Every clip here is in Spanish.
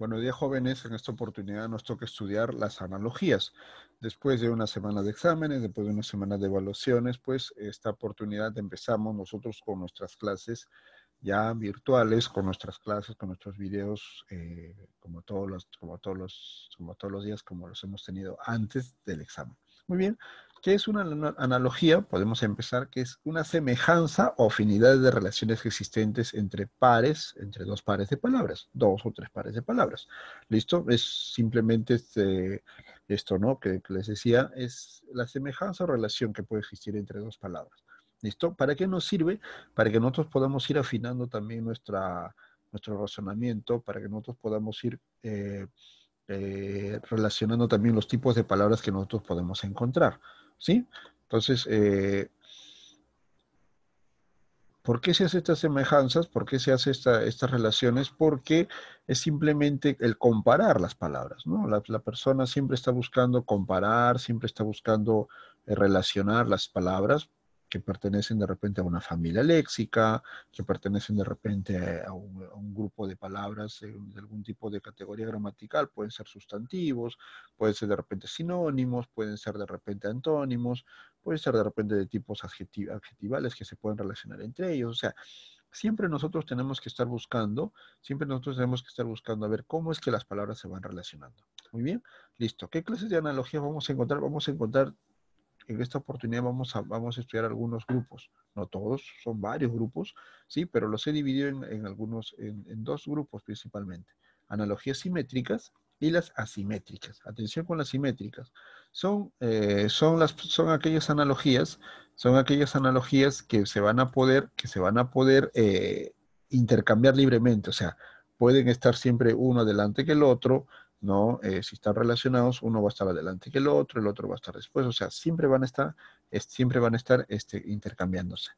Bueno, día jóvenes, en esta oportunidad nos toca estudiar las analogías. Después de una semana de exámenes, después de una semana de evaluaciones, pues esta oportunidad empezamos nosotros con nuestras clases ya virtuales, con nuestras clases, con nuestros videos, eh, como, todos los, como, todos como todos los días, como los hemos tenido antes del examen. Muy bien, ¿qué es una analogía? Podemos empezar que es una semejanza o afinidad de relaciones existentes entre pares, entre dos pares de palabras, dos o tres pares de palabras. ¿Listo? Es simplemente este, esto, ¿no? Que les decía, es la semejanza o relación que puede existir entre dos palabras. ¿Listo? ¿Para qué nos sirve? Para que nosotros podamos ir afinando también nuestra, nuestro razonamiento, para que nosotros podamos ir eh, eh, relacionando también los tipos de palabras que nosotros podemos encontrar. ¿Sí? Entonces, eh, ¿por qué se hacen estas semejanzas? ¿Por qué se hacen estas relaciones? Porque es simplemente el comparar las palabras, La, la persona siempre está buscando comparar, siempre está buscando relacionar las palabras que pertenecen de repente a una familia léxica, que pertenecen de repente a un, grupo de palabras de algún tipo de categoría gramatical, pueden ser sustantivos, pueden ser de repente sinónimos, pueden ser de repente antónimos, pueden ser de repente de tipos adjetivales que se pueden relacionar entre ellos, o sea, siempre nosotros tenemos que estar buscando, siempre nosotros tenemos que estar buscando a ver cómo es que las palabras se van relacionando. Muy bien, listo. ¿Qué clases de analogías vamos a encontrar? Vamos a encontrar en esta oportunidad vamos a, vamos a estudiar algunos grupos, no todos, son varios grupos, sí, pero los he dividido en, algunos, en, dos grupos principalmente. Analogías simétricas y las asimétricas. Atención con las simétricas. Son, eh, son, las, son aquellas analogías, son aquellas analogías que se van a poder, que se van a poder eh, intercambiar libremente. O sea, pueden estar siempre uno adelante que el otro, ¿no? Eh, si están relacionados, uno va a estar adelante que el otro, el otro va a estar después, o sea, siempre van a estar, siempre van a estar este, intercambiándose.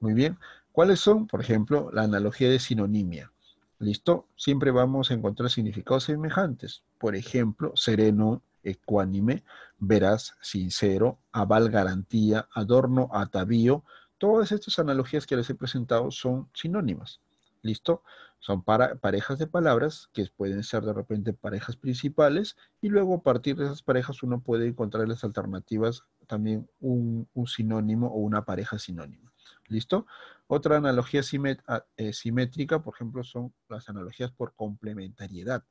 Muy bien, ¿cuáles son? Por ejemplo, la analogía de sinonimia. ¿Listo? Siempre vamos a encontrar significados semejantes. Por ejemplo, sereno, ecuánime, veraz, sincero, aval, garantía, adorno, atavío. Todas estas analogías que les he presentado son sinónimas. ¿Listo? Son parejas de palabras que pueden ser de repente parejas principales y luego a partir de esas parejas uno puede encontrar las alternativas, también un, sinónimo o una pareja sinónima. ¿Listo? Otra analogía ah, eh, simétrica, por ejemplo, son las analogías por complementariedad.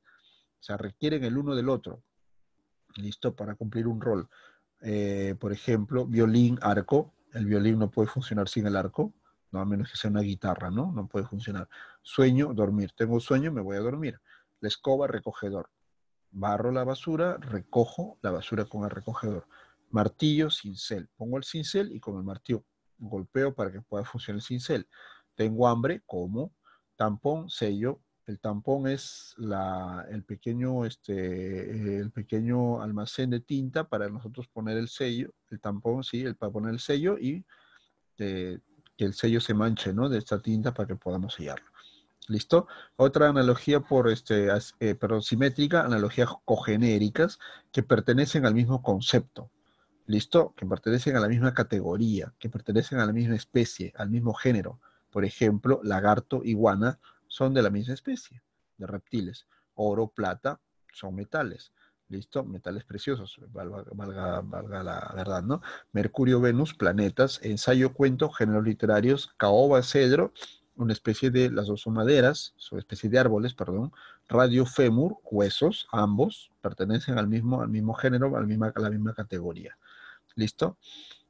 O sea, requieren el uno del otro. ¿Listo? Para cumplir un rol. Eh, por ejemplo, violín, arco. El violín no puede funcionar sin el arco no a menos que sea una guitarra, ¿no? No puede funcionar. Sueño, dormir. Tengo sueño, me voy a dormir. La escoba, recogedor. Barro la basura, recojo la basura con el recogedor. Martillo, cincel. Pongo el cincel y con el martillo golpeo para que pueda funcionar el cincel. Tengo hambre, como. Tampón, sello. El tampón es la, el, pequeño, este, el pequeño almacén de tinta para nosotros poner el sello, el tampón, sí, el, para poner el sello y eh, el sello se manche, ¿no? De esta tinta para que podamos sellarlo. ¿Listo? Otra analogía por este, eh, simétrica, analogías cogenéricas que pertenecen al mismo concepto. ¿Listo? Que pertenecen a la misma categoría, que pertenecen a la misma especie, al mismo género. Por ejemplo, lagarto, iguana, son de la misma especie, de reptiles. Oro, plata, son metales. ¿Listo? Metales preciosos, valga, la verdad, ¿no? Mercurio, Venus, planetas, ensayo, cuento, géneros literarios, caoba, cedro, una especie de las dos maderas, especie de árboles, perdón, radio, fémur, huesos, ambos pertenecen al mismo, al mismo género, misma, a la misma categoría. ¿Listo?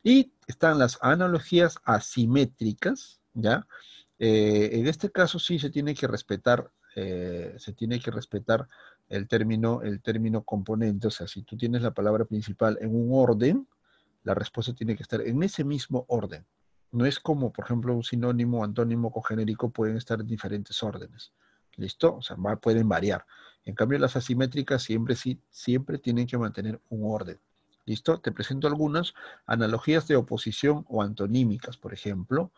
Y están las analogías asimétricas, ¿ya? Eh, en este caso sí se tiene que respetar, eh, se tiene que respetar el término, el término componente. O sea, si tú tienes la palabra principal en un orden, la respuesta tiene que estar en ese mismo orden. No es como, por ejemplo, un sinónimo, antónimo, genérico pueden estar en diferentes órdenes. ¿Listo? O sea, pueden variar. En cambio, las asimétricas siempre, siempre tienen que mantener un orden. ¿Listo? Te presento algunas analogías de oposición o antonímicas, por ejemplo,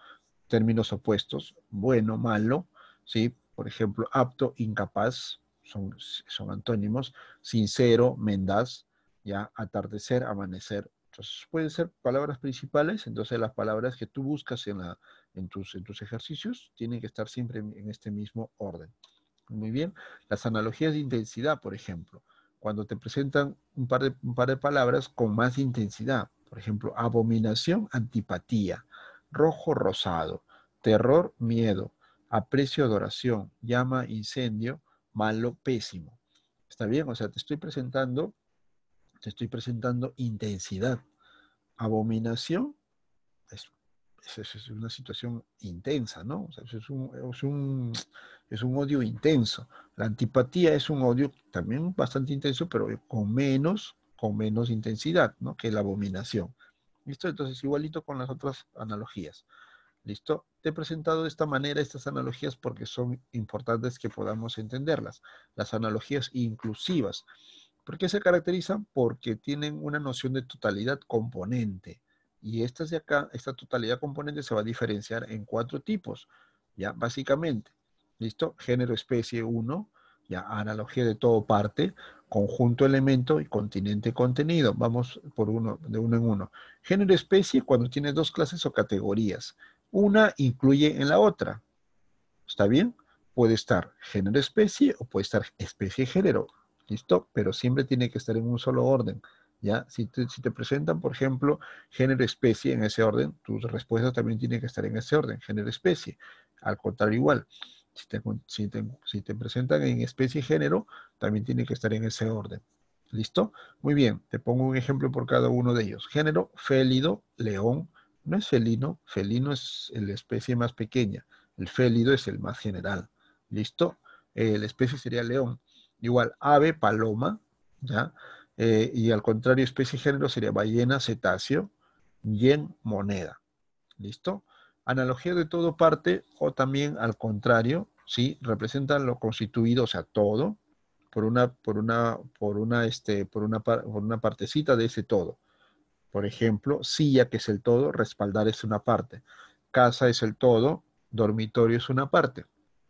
términos opuestos, bueno, malo, ¿sí? Por ejemplo, apto, incapaz, son, antónimos, sincero, mendaz, ya atardecer, amanecer. Entonces pueden ser palabras principales, entonces las palabras que tú buscas en, tus, ejercicios tienen que estar siempre en este mismo orden. Muy bien, las analogías de intensidad, por ejemplo, cuando te presentan un par de palabras con más intensidad, por ejemplo, abominación, antipatía, rojo, rosado, terror, miedo, aprecio, adoración, llama, incendio, malo, pésimo. Está bien, o sea, te estoy presentando, te estoy presentando intensidad. Abominación es, una situación intensa, ¿no? es, un, es un odio intenso. La antipatía es un odio también bastante intenso, pero con menos, con menos intensidad, ¿no? Que la abominación. ¿Listo? Entonces, igualito con las otras analogías. ¿Listo? Te he presentado de esta manera estas analogías porque son importantes que podamos entenderlas. Las analogías inclusivas. ¿Por qué se caracterizan? Porque tienen una noción de totalidad componente. Y estas de acá, esta totalidad componente se va a diferenciar en cuatro tipos, ya básicamente. ¿Listo? Género, especie 1, ya analogía de todo parte, conjunto elemento y continente contenido. Vamos por uno, de uno en uno. Género, especie cuando tiene dos clases o categorías una incluye en la otra. ¿Está bien? Puede estar género-especie o puede estar especie-género. ¿Listo? Pero siempre tiene que estar en un solo orden. ¿Ya? Si te, presentan, por ejemplo, género-especie en ese orden, tus respuestas también tiene que estar en ese orden, género-especie. Al contrario, igual. Si te, presentan en especie género, también tiene que estar en ese orden. ¿Listo? Muy bien, te pongo un ejemplo por cada uno de ellos. Género, félido, león, no es felino, felino es la especie más pequeña, el félido es el más general. ¿Listo? Eh, la especie sería león. Igual, ave, paloma, ¿ya? Eh, y al contrario, especie género sería ballena, cetáceo, yen, moneda. ¿Listo? Analogía de todo parte o también al contrario, ¿sí? Representan lo constituido, o sea, todo, por una, por una, por una, este, por una, por una partecita de ese todo. Por ejemplo, silla, que es el todo, respaldar es una parte. Casa es el todo, dormitorio es una parte.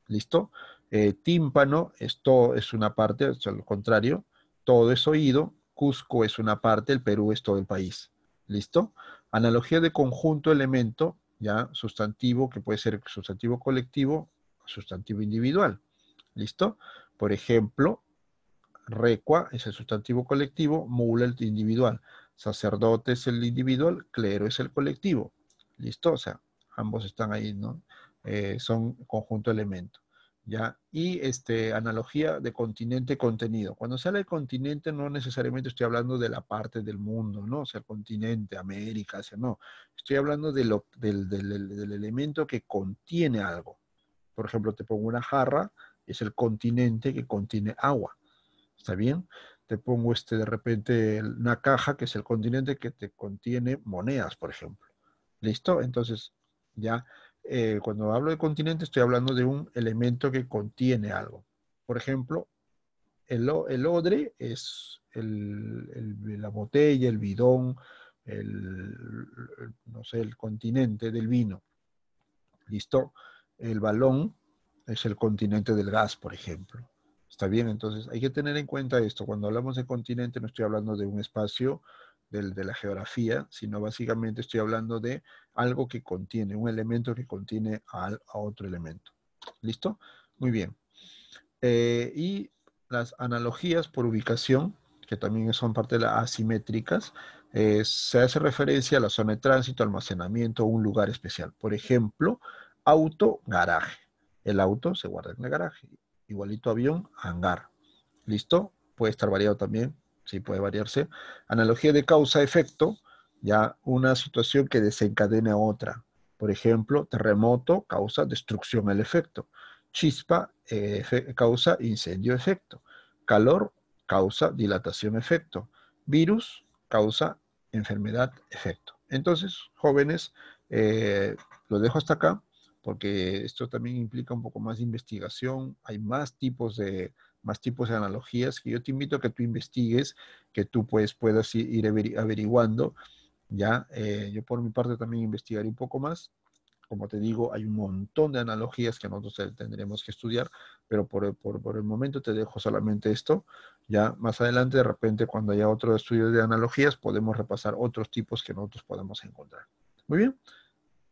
¿Listo? Eh, tímpano es, es una parte, es lo contrario. Todo es oído, Cusco es una parte, el Perú es todo el país. ¿Listo? Analogía de conjunto elemento, ya sustantivo, que puede ser sustantivo colectivo, sustantivo individual. ¿Listo? Por ejemplo, recua es el sustantivo colectivo, mula el individual. Sacerdote es el individual, clero es el colectivo. Listo, o sea, ambos están ahí, ¿no? Eh, son conjunto elemento. ¿Ya? Y este, analogía de continente-contenido. Cuando sale habla continente, no necesariamente estoy hablando de la parte del mundo, ¿no? O sea, el continente, América, o sea, no. Estoy hablando de lo, del, elemento que contiene algo. Por ejemplo, te pongo una jarra, es el continente que contiene agua. ¿Está bien? te pongo este de repente una caja que es el continente que te contiene monedas, por ejemplo. ¿Listo? Entonces, ya eh, cuando hablo de continente estoy hablando de un elemento que contiene algo. Por ejemplo, el, el odre es la botella, el bidón, el, no sé, el continente del vino. ¿Listo? El balón es el continente del gas, por ejemplo. Está bien, entonces hay que tener en cuenta esto. Cuando hablamos de continente no estoy hablando de un espacio de la geografía, sino básicamente estoy hablando de algo que contiene, un elemento que contiene a, otro elemento. ¿Listo? Muy bien. Eh, y las analogías por ubicación, que también son parte de las asimétricas, eh, se hace referencia a la zona de tránsito, almacenamiento, un lugar especial. Por ejemplo, auto, garaje. El auto se guarda en el garaje igualito avión, hangar. ¿Listo? Puede estar variado también, sí puede variarse. Analogía de causa-efecto, ya una situación que desencadena otra. Por ejemplo, terremoto causa destrucción al efecto. Chispa eh, causa incendio efecto. Calor causa dilatación efecto. Virus causa enfermedad efecto. Entonces, jóvenes, eh, lo dejo hasta acá porque esto también implica un poco más de investigación, hay más tipos de, más tipos de analogías que yo te invito a que tú investigues, que tú pues, puedas ir averiguando. ¿ya? Eh, yo por mi parte también investigaré un poco más. Como te digo, hay un montón de analogías que nosotros tendremos que estudiar, pero por, por el momento te dejo solamente esto. Ya más adelante, de repente, cuando haya otro estudio de analogías, podemos repasar otros tipos que nosotros podemos encontrar. Muy bien.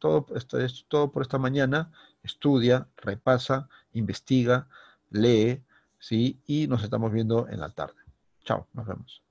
Todo, esto todo por esta mañana. Estudia, repasa, investiga, lee, ¿sí? Y nos estamos viendo en la tarde. Chao, nos vemos.